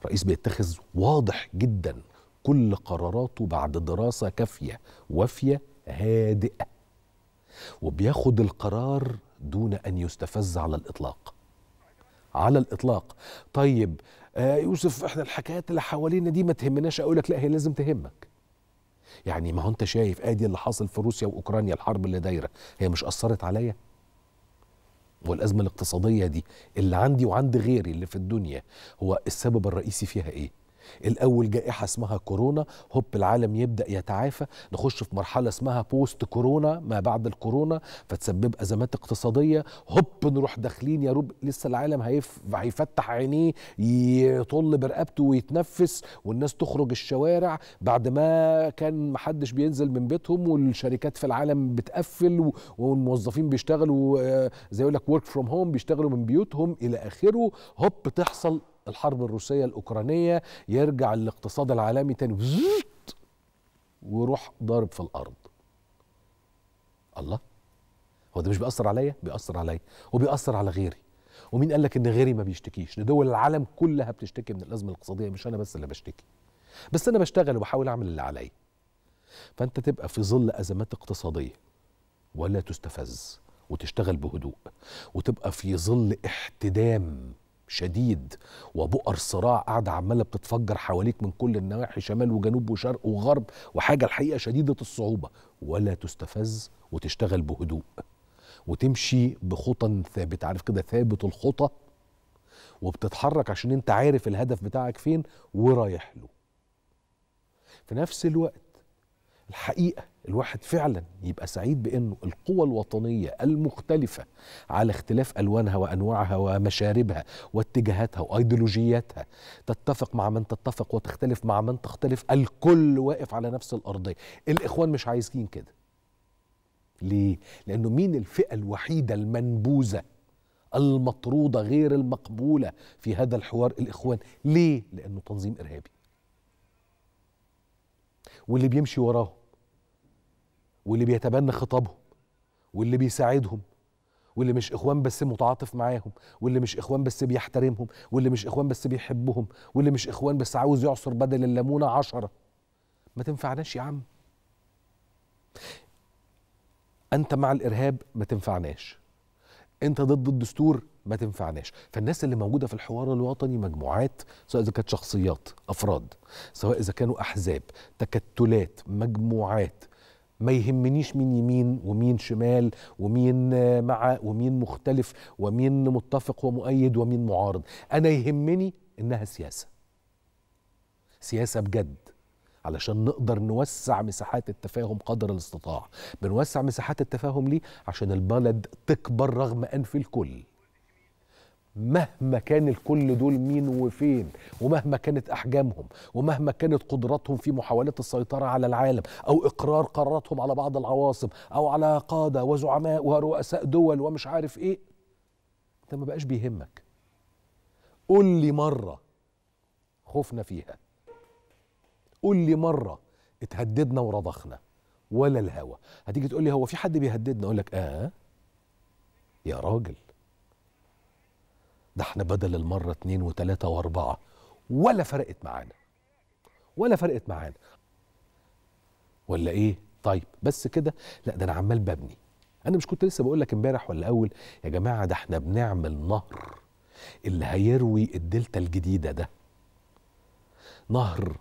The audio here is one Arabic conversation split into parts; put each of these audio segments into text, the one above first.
الرئيس بيتخذ واضح جدا كل قراراته بعد دراسه كافيه وافيه هادئه وبياخد القرار دون ان يستفز على الاطلاق على الاطلاق طيب آه يوسف احنا الحكايات اللي حوالينا دي ما تهمناش اقول لك لا هي لازم تهمك يعني ما هو انت شايف ادي اللي حاصل في روسيا واوكرانيا الحرب اللي دايره هي مش اثرت عليا والأزمة الاقتصادية دي اللي عندي وعند غيري اللي في الدنيا هو السبب الرئيسي فيها إيه؟ الاول جائحه اسمها كورونا هوب العالم يبدا يتعافى نخش في مرحله اسمها بوست كورونا ما بعد الكورونا فتسبب ازمات اقتصاديه هوب نروح داخلين يا رب لسه العالم هيف... هيفتح عينيه يطل برقبته ويتنفس والناس تخرج الشوارع بعد ما كان محدش بينزل من بيتهم والشركات في العالم بتقفل و... والموظفين بيشتغلوا آه، زي يقول لك ورك فروم هوم بيشتغلوا من بيوتهم الى اخره هوب تحصل الحرب الروسيه الاوكرانيه يرجع الاقتصاد العالمي تاني وروح ضارب في الارض الله هو ده مش بيأثر عليا بيأثر عليا وبيأثر على غيري ومين قال لك ان غيري ما بيشتكيش ده دول العالم كلها بتشتكي من الازمه الاقتصاديه مش انا بس اللي بشتكي بس انا بشتغل وبحاول اعمل اللي عليا فانت تبقى في ظل ازمات اقتصاديه ولا تستفز وتشتغل بهدوء وتبقى في ظل احتدام شديد وبؤر صراع قاعدة عمالة بتتفجر حواليك من كل النواحي شمال وجنوب وشرق وغرب وحاجة الحقيقة شديدة الصعوبة ولا تستفز وتشتغل بهدوء وتمشي بخطى ثابت عارف كده ثابت الخطى وبتتحرك عشان انت عارف الهدف بتاعك فين ورايح له في نفس الوقت الحقيقه الواحد فعلا يبقى سعيد بانه القوى الوطنيه المختلفه على اختلاف الوانها وانواعها ومشاربها واتجاهاتها وايديولوجياتها تتفق مع من تتفق وتختلف مع من تختلف الكل واقف على نفس الارضيه الاخوان مش عايزين كده ليه لانه مين الفئه الوحيده المنبوذه المطروده غير المقبوله في هذا الحوار الاخوان ليه لانه تنظيم ارهابي واللي بيمشي وراه واللي بيتبنى خطابهم واللي بيساعدهم واللي مش اخوان بس متعاطف معاهم واللي مش اخوان بس بيحترمهم واللي مش اخوان بس بيحبهم واللي مش اخوان بس عاوز يعصر بدل الليمونه عشرة ما تنفعناش يا عم انت مع الارهاب ما تنفعناش انت ضد الدستور ما تنفعناش فالناس اللي موجوده في الحوار الوطني مجموعات سواء اذا كانت شخصيات افراد سواء اذا كانوا احزاب تكتلات مجموعات ما يهمنيش مين يمين ومين شمال ومين مع ومين مختلف ومين متفق ومؤيد ومين معارض انا يهمني انها سياسه سياسه بجد علشان نقدر نوسع مساحات التفاهم قدر الاستطاع بنوسع مساحات التفاهم ليه عشان البلد تكبر رغم انف الكل مهما كان الكل دول مين وفين ومهما كانت احجامهم ومهما كانت قدراتهم في محاوله السيطره على العالم او اقرار قراراتهم على بعض العواصم او على قاده وزعماء ورؤساء دول ومش عارف ايه انت ما بقاش بيهمك قول لي مره خفنا فيها قول لي مره اتهددنا ورضخنا ولا الهوى هتيجي تقول لي هو في حد بيهددنا اقول لك اه يا راجل ده احنا بدل المرة اتنين وتلاتة واربعة ولا فرقت معانا ولا فرقت معانا ولا ايه طيب بس كده لا ده انا عمال ببني انا مش كنت لسه بقول لك امبارح ولا اول يا جماعه ده احنا بنعمل نهر اللي هيروي الدلتا الجديده ده نهر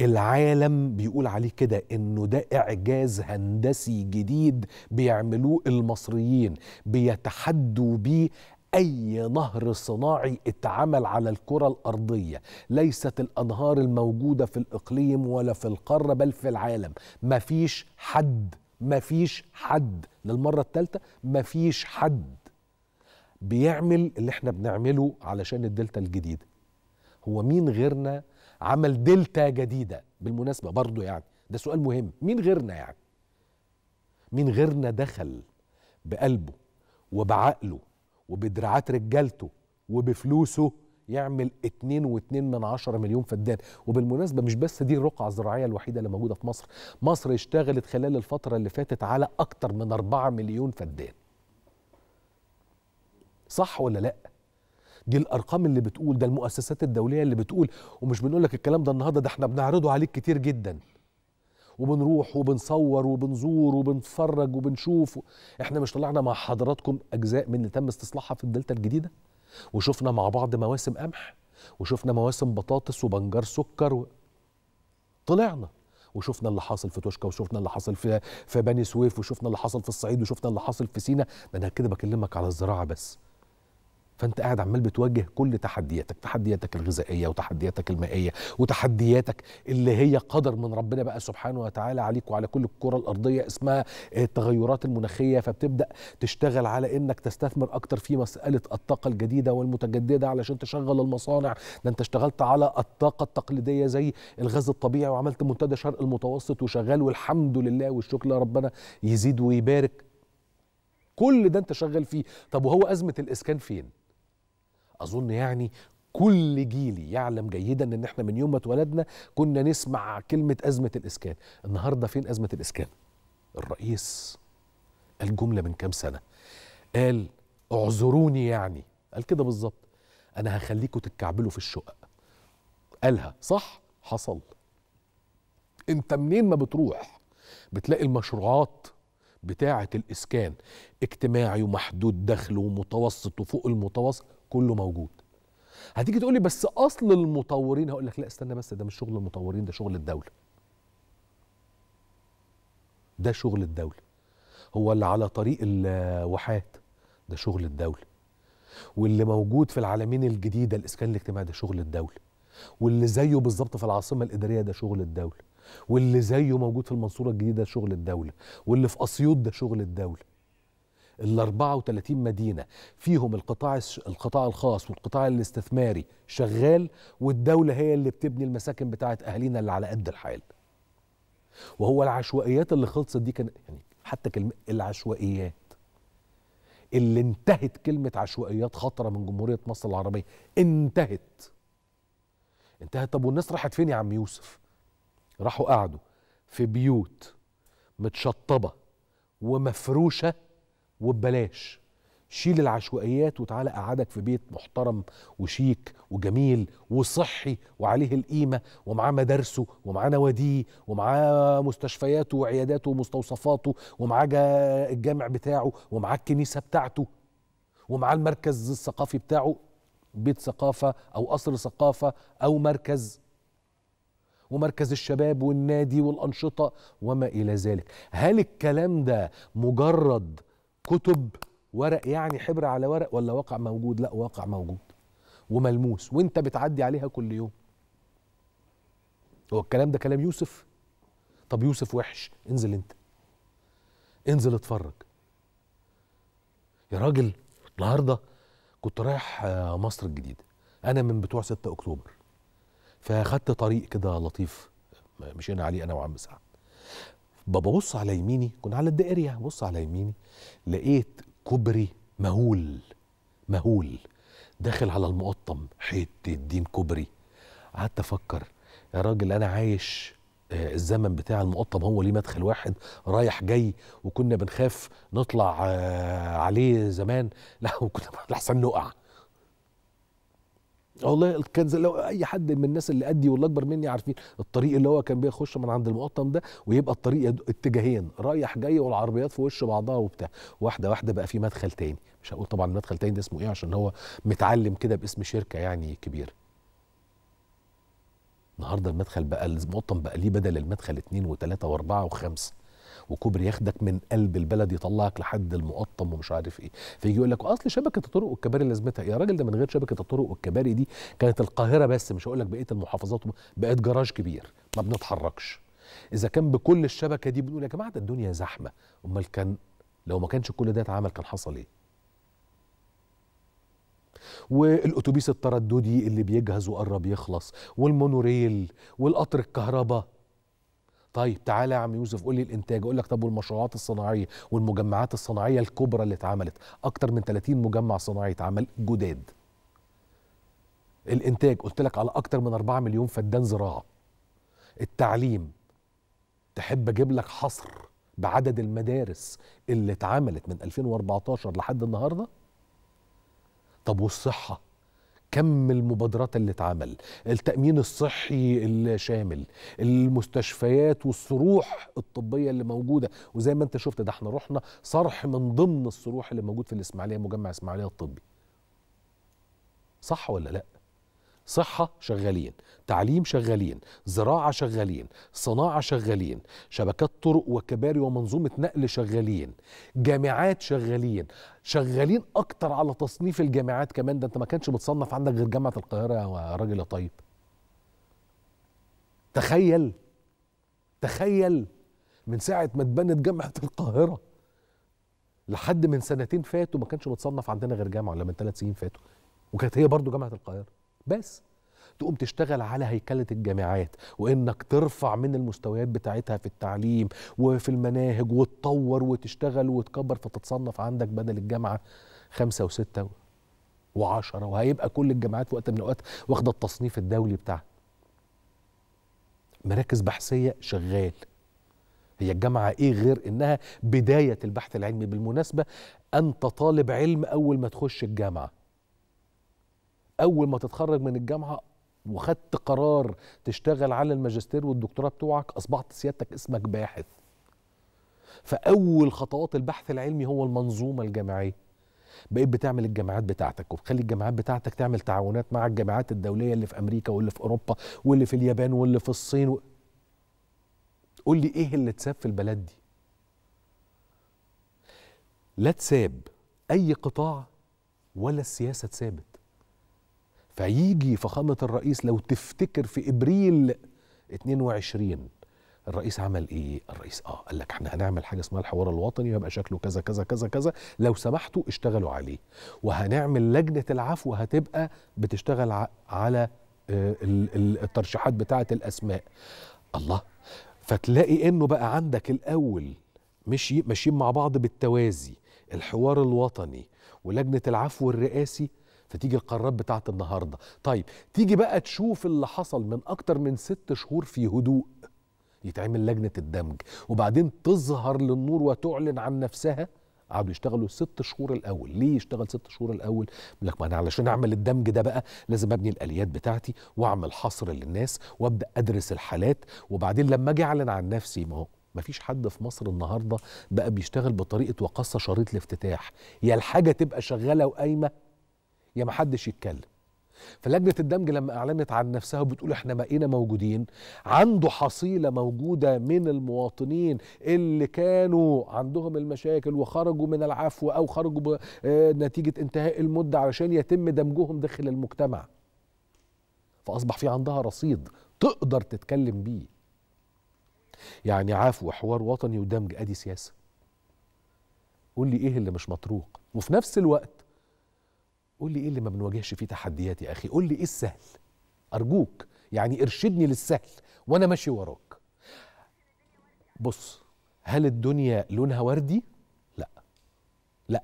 العالم بيقول عليه كده انه ده اعجاز هندسي جديد بيعملوه المصريين بيتحدوا بيه أي نهر صناعي اتعمل على الكرة الأرضية ليست الأنهار الموجودة في الإقليم ولا في القارة بل في العالم مفيش حد مفيش حد للمرة الثالثة مفيش حد بيعمل اللي احنا بنعمله علشان الدلتا الجديدة هو مين غيرنا عمل دلتا جديدة بالمناسبة برضو يعني ده سؤال مهم مين غيرنا يعني مين غيرنا دخل بقلبه وبعقله وبدراعات رجالته وبفلوسه يعمل 2.2 من مليون فدان وبالمناسبه مش بس دي الرقعه الزراعيه الوحيده اللي موجوده في مصر مصر اشتغلت خلال الفتره اللي فاتت على اكتر من 4 مليون فدان صح ولا لا دي الارقام اللي بتقول ده المؤسسات الدوليه اللي بتقول ومش بنقول لك الكلام ده النهارده ده احنا بنعرضه عليك كتير جدا وبنروح وبنصور وبنزور وبنتفرج وبنشوف احنا مش طلعنا مع حضراتكم اجزاء من اللي تم استصلاحها في الدلتا الجديده وشفنا مع بعض مواسم قمح وشفنا مواسم بطاطس وبنجار سكر و... طلعنا وشفنا اللي حاصل في توشكا وشفنا اللي حاصل في في بني سويف وشفنا اللي حاصل في الصعيد وشفنا اللي حاصل في سينا ده انا كده بكلمك على الزراعه بس فانت قاعد عمال بتواجه كل تحدياتك تحدياتك الغذائيه وتحدياتك المائيه وتحدياتك اللي هي قدر من ربنا بقى سبحانه وتعالى عليك وعلى كل الكره الارضيه اسمها التغيرات المناخيه فبتبدا تشتغل على انك تستثمر اكتر في مساله الطاقه الجديده والمتجدده علشان تشغل المصانع ده انت اشتغلت على الطاقه التقليديه زي الغاز الطبيعي وعملت منتدى شرق المتوسط وشغال والحمد لله والشكر لربنا يزيد ويبارك كل ده انت شغال فيه طب وهو ازمه الاسكان فين اظن يعني كل جيلي يعلم جيدا ان احنا من يوم ما اتولدنا كنا نسمع كلمه ازمه الاسكان النهارده فين ازمه الاسكان الرئيس قال جمله من كام سنه قال اعذروني يعني قال كده بالظبط انا هخليكم تتكعبلوا في الشقق قالها صح حصل انت منين ما بتروح بتلاقي المشروعات بتاعه الاسكان اجتماعي ومحدود دخل ومتوسط وفوق المتوسط كله موجود هتيجي تقول لي بس اصل المطورين هقول لك لا استنى بس ده مش شغل المطورين ده شغل الدوله ده شغل الدوله هو اللي على طريق الواحات ده شغل الدوله واللي موجود في العالمين الجديده الاسكان الاجتماعي ده شغل الدوله واللي زيه بالظبط في العاصمه الاداريه ده شغل الدوله واللي زيه موجود في المنصوره الجديده ده شغل الدوله واللي في اسيوط ده شغل الدوله ال 34 مدينه فيهم القطاع القطاع الخاص والقطاع الاستثماري شغال والدوله هي اللي بتبني المساكن بتاعه اهالينا اللي على قد الحال. وهو العشوائيات اللي خلصت دي كان يعني حتى كلمه العشوائيات اللي انتهت كلمه عشوائيات خطره من جمهوريه مصر العربيه انتهت. انتهت طب والناس راحت فين يا عم يوسف؟ راحوا قعدوا في بيوت متشطبه ومفروشه وببلاش شيل العشوائيات وتعالى قعدك في بيت محترم وشيك وجميل وصحي وعليه القيمة ومعاه مدارسه ومعاه نواديه ومعاه مستشفياته وعياداته ومستوصفاته ومعاه الجامع بتاعه ومعاه الكنيسة بتاعته ومعاه المركز الثقافي بتاعه بيت ثقافة أو قصر ثقافة أو مركز ومركز الشباب والنادي والأنشطة وما إلى ذلك هل الكلام ده مجرد كتب ورق يعني حبر على ورق ولا واقع موجود لا واقع موجود وملموس وانت بتعدي عليها كل يوم هو الكلام ده كلام يوسف طب يوسف وحش انزل انت انزل اتفرج يا راجل النهارده كنت رايح آه، مصر الجديده انا من بتوع 6 اكتوبر فاخدت طريق كده لطيف مشينا عليه انا وعم سعد ببص على يميني كنت على الدائري يعني بص على يميني لقيت كوبري مهول مهول داخل على المقطم حته الدين كوبري قعدت افكر يا راجل انا عايش آه، الزمن بتاع المقطم هو ليه مدخل واحد رايح جاي وكنا بنخاف نطلع آه، عليه زمان لا وكنا احسن نقع والله كان لو اي حد من الناس اللي قدي واللي اكبر مني عارفين الطريق اللي هو كان بيخش من عند المقطم ده ويبقى الطريق اتجاهين رايح جاي والعربيات في وش بعضها وبتاع واحده واحده بقى في مدخل تاني مش هقول طبعا المدخل تاني ده اسمه ايه عشان هو متعلم كده باسم شركه يعني كبيره النهارده المدخل بقى المقطم بقى ليه بدل المدخل اتنين وتلاته واربعه وخمسه وكوبري ياخدك من قلب البلد يطلعك لحد المقطم ومش عارف ايه فيجي يقول لك اصل شبكه الطرق والكباري لازمتها إيه؟ يا راجل ده من غير شبكه الطرق والكباري دي كانت القاهره بس مش هقول لك بقيه المحافظات بقت جراج كبير ما بنتحركش اذا كان بكل الشبكه دي بنقول يا جماعه ده الدنيا زحمه امال كان لو ما كانش كل ده اتعمل كان حصل ايه والاتوبيس الترددي اللي بيجهز وقرب يخلص والمونوريل والقطر الكهرباء طيب تعالى يا عم يوسف قول لي الانتاج اقول لك طب والمشروعات الصناعيه والمجمعات الصناعيه الكبرى اللي اتعملت اكتر من 30 مجمع صناعي اتعمل جداد الانتاج قلت لك على اكتر من 4 مليون فدان زراعه التعليم تحب اجيب لك حصر بعدد المدارس اللي اتعملت من 2014 لحد النهارده طب والصحه كم المبادرات اللي اتعمل التأمين الصحي الشامل المستشفيات والصروح الطبية اللي موجودة وزي ما انت شفت ده احنا رحنا صرح من ضمن الصروح اللي موجود في الإسماعيلية مجمع إسماعيلية الطبي صح ولا لأ؟ صحة شغالين تعليم شغالين زراعة شغالين صناعة شغالين شبكات طرق وكباري ومنظومة نقل شغالين جامعات شغالين شغالين أكتر على تصنيف الجامعات كمان ده أنت ما كانش متصنف عندك غير جامعة القاهرة يا راجل يا طيب تخيل تخيل من ساعة ما اتبنت جامعة القاهرة لحد من سنتين فاتوا ما كانش متصنف عندنا غير جامعة ولا من ثلاث سنين فاتوا وكانت هي برضو جامعة القاهرة بس تقوم تشتغل على هيكلة الجامعات وإنك ترفع من المستويات بتاعتها في التعليم وفي المناهج وتطور وتشتغل وتكبر فتتصنف عندك بدل الجامعة خمسة وستة وعشرة وهيبقى كل الجامعات في وقت من الأوقات واخدة التصنيف الدولي بتاعها مراكز بحثية شغال هي الجامعة إيه غير إنها بداية البحث العلمي بالمناسبة أنت طالب علم أول ما تخش الجامعة اول ما تتخرج من الجامعه وخدت قرار تشتغل على الماجستير والدكتوراه بتوعك اصبحت سيادتك اسمك باحث فاول خطوات البحث العلمي هو المنظومه الجامعيه بقيت بتعمل الجامعات بتاعتك وبتخلي الجامعات بتاعتك تعمل تعاونات مع الجامعات الدوليه اللي في امريكا واللي في اوروبا واللي في اليابان واللي في الصين و... قول لي ايه اللي اتساب في البلد دي لا تساب اي قطاع ولا السياسه اتسابت فيجي فخامة الرئيس لو تفتكر في إبريل 22 الرئيس عمل ايه؟ الرئيس اه قال لك احنا هنعمل حاجه اسمها الحوار الوطني هيبقى شكله كذا كذا كذا كذا لو سمحتوا اشتغلوا عليه وهنعمل لجنه العفو هتبقى بتشتغل على آه، الترشيحات بتاعه الاسماء الله فتلاقي انه بقى عندك الاول مشي ماشيين مع بعض بالتوازي الحوار الوطني ولجنه العفو الرئاسي فتيجي القرارات بتاعت النهارده طيب تيجي بقى تشوف اللي حصل من اكتر من ست شهور في هدوء يتعمل لجنه الدمج وبعدين تظهر للنور وتعلن عن نفسها قعدوا يشتغلوا ست شهور الاول ليه يشتغل ست شهور الاول لك ما انا علشان اعمل الدمج ده بقى لازم ابني الاليات بتاعتي واعمل حصر للناس وابدا ادرس الحالات وبعدين لما اجي اعلن عن نفسي ما هو ما فيش حد في مصر النهارده بقى بيشتغل بطريقه وقصه شريط الافتتاح يا الحاجه تبقى شغاله وقايمه يا محدش يتكلم فلجنة الدمج لما أعلنت عن نفسها وبتقول إحنا بقينا موجودين عنده حصيلة موجودة من المواطنين اللي كانوا عندهم المشاكل وخرجوا من العفو أو خرجوا آه، نتيجة انتهاء المدة علشان يتم دمجهم داخل المجتمع فأصبح في عندها رصيد تقدر تتكلم بيه يعني عفو وحوار وطني ودمج أدي سياسة قول لي إيه اللي مش مطروق وفي نفس الوقت قول لي ايه اللي ما بنواجهش فيه تحديات يا اخي قول لي ايه السهل ارجوك يعني ارشدني للسهل وانا ماشي وراك بص هل الدنيا لونها وردي لا لا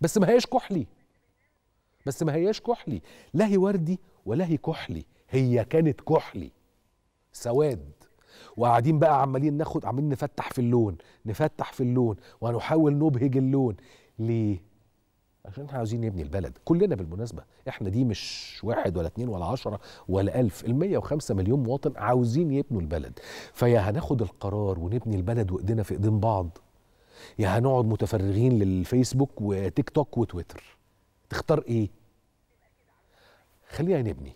بس ما هياش كحلي بس ما هياش كحلي لا هي وردي ولا هي كحلي هي كانت كحلي سواد وقاعدين بقى عمالين ناخد عمالين نفتح في اللون نفتح في اللون ونحاول نبهج اللون ليه عشان احنا عاوزين نبني البلد كلنا بالمناسبة احنا دي مش واحد ولا اتنين ولا عشرة ولا ألف المية وخمسة مليون مواطن عاوزين يبنوا البلد فيا هناخد القرار ونبني البلد وإيدينا في إيدين بعض يا هنقعد متفرغين للفيسبوك وتيك توك وتويتر تختار ايه خلينا نبني